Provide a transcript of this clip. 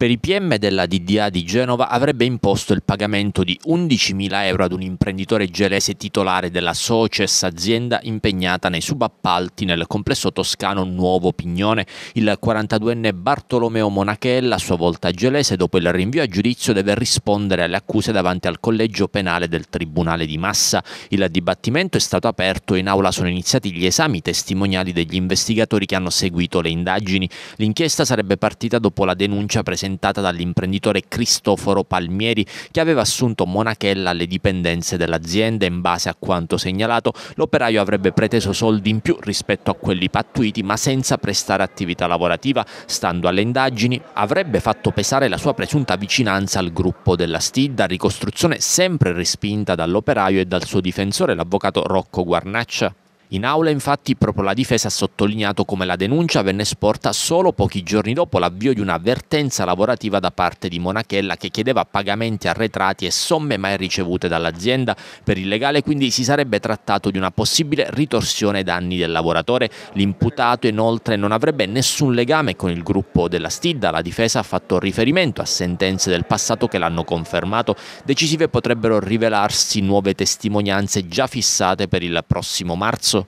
Per i PM della DDA di Genova avrebbe imposto il pagamento di 11.000 euro ad un imprenditore gelese titolare della Soces, azienda impegnata nei subappalti nel complesso toscano Nuovo Pignone. Il 42enne Bartolomeo Monachella, a sua volta gelese, dopo il rinvio a giudizio deve rispondere alle accuse davanti al collegio penale del Tribunale di Massa. Il dibattimento è stato aperto e in aula sono iniziati gli esami testimoniali degli investigatori che hanno seguito le indagini. L'inchiesta sarebbe partita dopo la denuncia presentata ostentata dall'imprenditore Cristoforo Palmieri che aveva assunto Monachella alle dipendenze dell'azienda in base a quanto segnalato l'operaio avrebbe preteso soldi in più rispetto a quelli pattuiti ma senza prestare attività lavorativa stando alle indagini avrebbe fatto pesare la sua presunta vicinanza al gruppo della Stidda ricostruzione sempre respinta dall'operaio e dal suo difensore l'avvocato Rocco Guarnaccia in aula infatti proprio la difesa ha sottolineato come la denuncia venne sporta solo pochi giorni dopo l'avvio di un'avvertenza lavorativa da parte di Monachella che chiedeva pagamenti arretrati e somme mai ricevute dall'azienda. Per illegale, quindi si sarebbe trattato di una possibile ritorsione ai danni del lavoratore. L'imputato inoltre non avrebbe nessun legame con il gruppo della Stidda. La difesa ha fatto riferimento a sentenze del passato che l'hanno confermato. Decisive potrebbero rivelarsi nuove testimonianze già fissate per il prossimo marzo